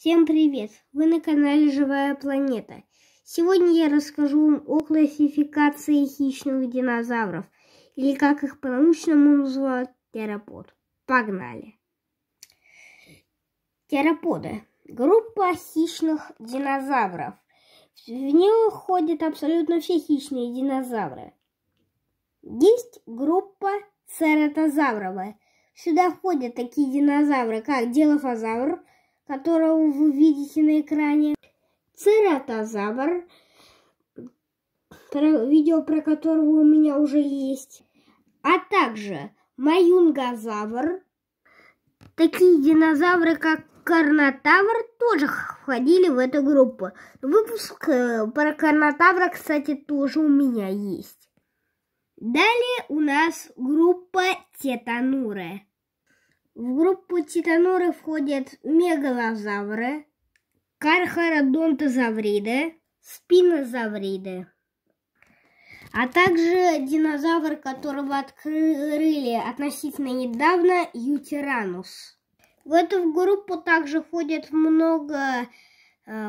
Всем привет! Вы на канале Живая Планета. Сегодня я расскажу вам о классификации хищных динозавров, или как их по-научному называют, терапод. Погнали! Тераподы – группа хищных динозавров. В нее входят абсолютно все хищные динозавры. Есть группа цератозавровая. Сюда входят такие динозавры, как делофозавр – которого вы видите на экране. Цератозавр, про, видео про которого у меня уже есть. А также маюнгозавр. Такие динозавры, как Карнотавр тоже входили в эту группу. Выпуск э, про Карнотавра, кстати, тоже у меня есть. Далее у нас группа Тетануры. В группу титануры входят мегалозавры, кархародонтозавриды, спинозавриды, а также динозавр, которого открыли относительно недавно, ютиранус. В эту группу также входят много э,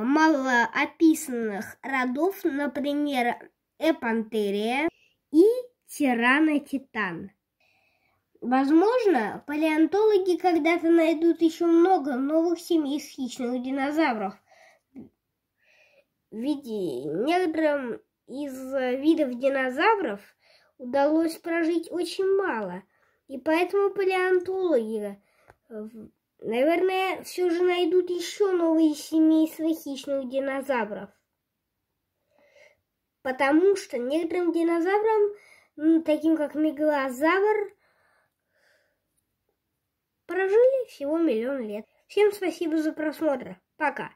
малоописанных родов, например, Эпантерия и Тиранотитан. Возможно, палеонтологи когда-то найдут еще много новых семей хищных динозавров. Ведь некоторым из видов динозавров удалось прожить очень мало, и поэтому палеонтологи, э, наверное, все же найдут еще новые семейства хищных динозавров. Потому что некоторым динозаврам, таким как мегалозавр, прожили всего миллион лет. Всем спасибо за просмотр. Пока.